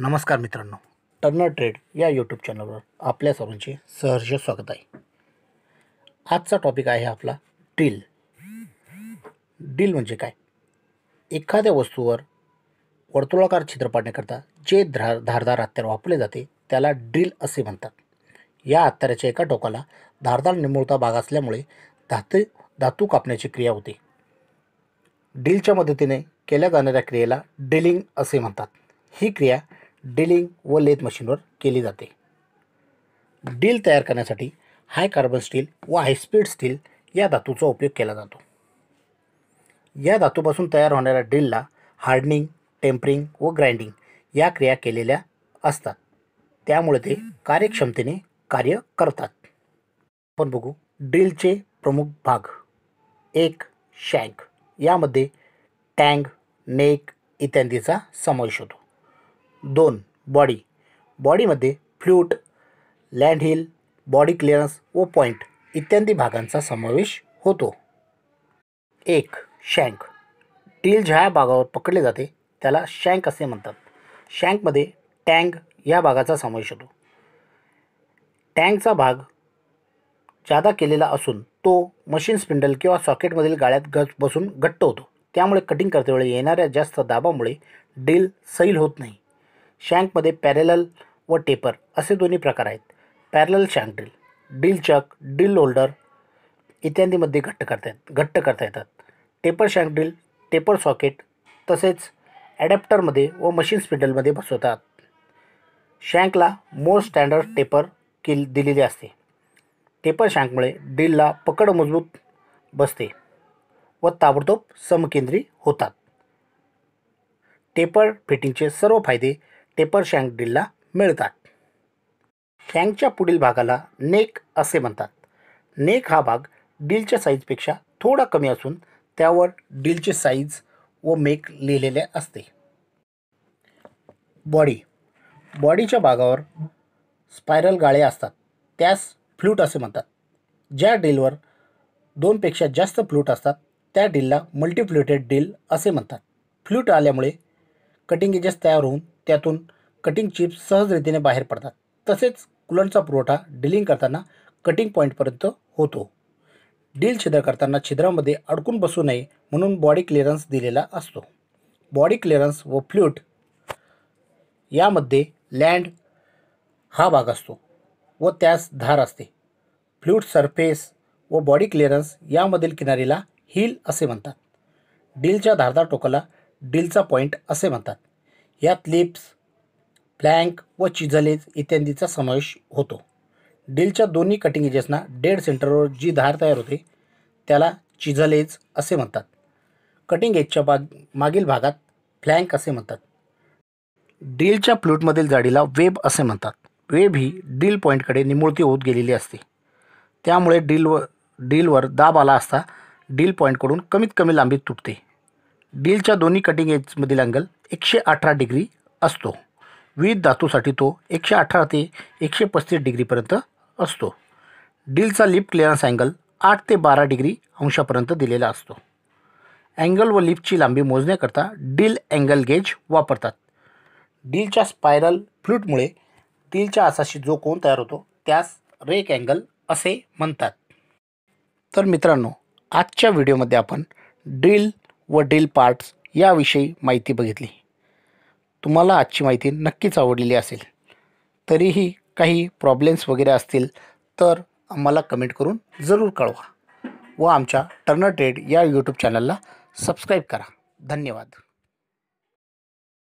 नमस्कार मित्रांनो Turner trade या यूट्यूब चॅनलवर आपल्या सर्वांचे सहर्ष स्वागत आहे आजचा टॉपिक आहे आपला डील डील म्हणजे काय एखाद्या वस्तूवर वर्तुळाकार छिद्र पाडण्याकरता जे ध्रा धारदार हत्यार वापरले जाते त्याला ड्रिल असे म्हणतात या अत्याराच्या एका टोकाला धारदार निमुळता भाग असल्यामुळे धातू धातू कापण्याची क्रिया होते ड्रिलच्या मदतीने केल्या जाणाऱ्या क्रियेला ड्रिलिंग असे म्हणतात ही क्रिया डिलिंग व लेथ मशीनवर केली जाते डील तयार करण्यासाठी हाय कार्बन स्टील व हायस्पीड स्टील या धातूचा उपयोग केला जातो या धातूपासून तयार होणाऱ्या ड्रिलला हार्डनिंग टेम्परिंग व ग्राइंडिंग या क्रिया केलेल्या असतात त्यामुळे ते कार्यक्षमतेने कार्य करतात आपण बघू ड्रिलचे प्रमुख भाग एक शँक यामध्ये टँग नेक इत्यादीचा समावेश होतो दोन बॉडी बॉडीमध्ये flute land heel body clearance व पॉईंट इत्यादी भागांचा समावेश होतो एक शँक टील ज्या भागावर पकडले जाते त्याला शँक असे म्हणतात शँकमध्ये टँग या भागाचा समावेश होतो टँगचा भाग जादा केलेला असून तो मशीन स्पिंडल किंवा सॉकेटमधील गाळ्यात गज बसून घट्ट होतो त्यामुळे कटिंग करतेवेळी येणाऱ्या जास्त दाबामुळे डील सैल होत नाही शँकमध्ये पॅरेलल व टेपर असे दोन्ही प्रकार आहेत parallel shank drill drill chuck drill holder इत्यादीमध्ये घट्ट करता येत घट्ट करता येतात taper shank drill taper socket तसेच ॲडॅप्टरमध्ये व मशीन स्पिडलमध्ये बसवतात शँकला मोर स्टँडर्ड टेपर किल दिलेली असते टेपर शँकमुळे ड्रिलला पकड मजबूत बसते व ताबडतोब समकेंद्री होतात टेपर फिटिंगचे सर्व फायदे टेपर शँक ड्रिलला मिळतात शँकच्या पुढील भागाला नेक असे म्हणतात नेक हा भाग डीलच्या साईजपेक्षा थोडा कमी असून त्यावर डीलचे साईज व मेक लिहिलेले असते बॉडी बॉडीच्या भागावर स्पायरल गाळ्या असतात त्यास फ्लूट असे म्हणतात ज्या डीलवर दोनपेक्षा जास्त फ्लूट असतात त्या डीलला मल्टीफ्लुटेड डील असे म्हणतात फ्लूट आल्यामुळे कटिंग एजेस तयार होऊन त्यातून कटिंग चिप्स सहजरितीने बाहेर पडतात तसेच कुलनचा पुरवठा डिलिंग करताना कटिंग पॉईंटपर्यंत होतो डील छिद्र करताना छिद्रामध्ये अडकून बसू नये म्हणून बॉडी क्लिअरन्स दिलेला असतो बॉडी क्लिअरन्स व फ्लूट यामध्ये लँड हा भाग असतो व त्यास धार असते फ्ल्यूट सरफेस व बॉडी क्लिअरन्स यामधील किनारीला हिल असे म्हणतात डीलच्या धारदार टोकाला डीलचा पॉईंट असे म्हणतात यात लिप्स फ्लँक व चिझलेज इत्यादीचा समावेश होतो डीलच्या दोन्ही कटिंग एजेसना डेड सेंटरवर जी धार तयार होते त्याला चिझलेज असे म्हणतात कटिंग एजच्या बाग मागील भागात फ्लँक असे म्हणतात डीलच्या फ्लूटमधील जाडीला वेब असे म्हणतात वेब ही डील पॉईंटकडे निमुळती होत गेलेली असते त्यामुळे डीलवर डीलवर दाब आला असता डील पॉईंटकडून कमीत कमी लांबी तुटते डीलच्या दोन्ही कटिंग एजमधील अँगल एकशे अठरा डिग्री असतो विविध धातूसाठी तो एकशे अठरा ते एकशे पस्तीस डिग्रीपर्यंत असतो डीलचा लिप क्लिअरन्स अँगल आठ ते बारा डिग्री अंशापर्यंत दिलेला असतो अँगल व लिपची लांबी मोजण्याकरता डील अँगल गेज वापरतात डीलच्या स्पायरल फ्लूटमुळे डीलच्या आसाशी जो कोण तयार होतो त्यास रेक अँगल असे म्हणतात तर मित्रांनो आजच्या व्हिडिओमध्ये आपण ड्रिल व ड्रिल पार्ट्स याविषयी माहिती बघितली तुम्हाला आजची माहिती नक्कीच आवडलेली असेल तरीही काही प्रॉब्लेम्स वगैरे असतील तर आम्हाला कमेंट करून जरूर कळवा व आमच्या टर्नर ट्रेड या यूट्यूब चॅनलला सबस्क्राईब करा धन्यवाद